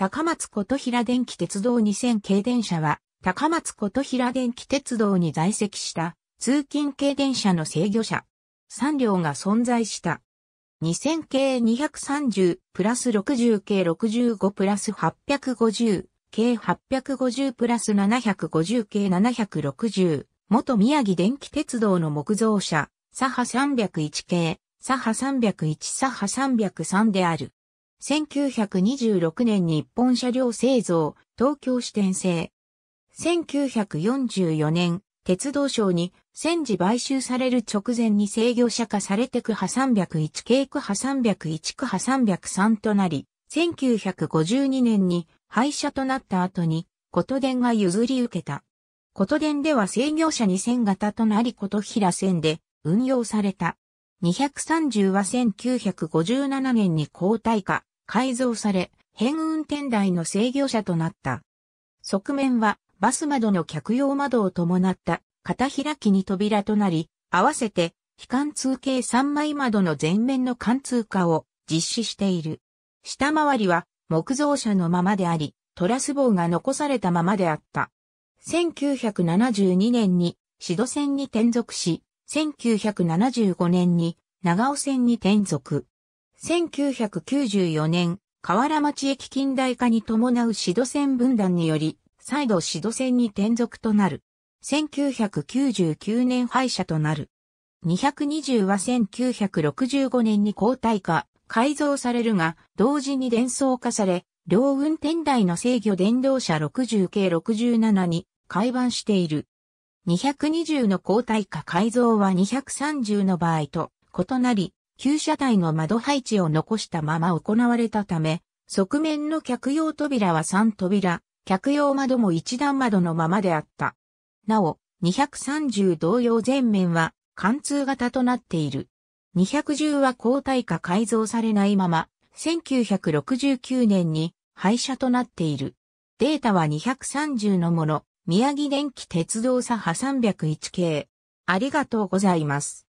高松琴平電気鉄道2000系電車は、高松琴平電気鉄道に在籍した通勤系電車の制御車。3両が存在した。2000系230プラス60系65プラス850系850プラス750系760元宮城電気鉄道の木造車、左派301系、左派301左派303である。1926年日本車両製造、東京支店製。1944年、鉄道省に戦時買収される直前に制御車化されて区派301系区派301区派303となり、1952年に廃車となった後に、琴電が譲り受けた。琴電では制御車2000型となり琴平線で運用された。230は1957年に交代化。改造され、変運転台の制御車となった。側面はバス窓の客用窓を伴った片開きに扉となり、合わせて非貫通系3枚窓の前面の貫通化を実施している。下回りは木造車のままであり、トラス棒が残されたままであった。1972年にシド線に転属し、1975年に長尾線に転属。1994年、河原町駅近代化に伴う指導線分断により、再度指導線に転属となる。1999年廃車となる。220は1965年に交代化、改造されるが、同時に伝送化され、両運転台の制御電動車60系67に改版している。220の交代化改造は230の場合と異なり、旧車体の窓配置を残したまま行われたため、側面の客用扉は3扉、客用窓も1段窓のままであった。なお、230同様全面は貫通型となっている。210は交代化改造されないまま、1969年に廃車となっている。データは230のもの、宮城電気鉄道左派301系。ありがとうございます。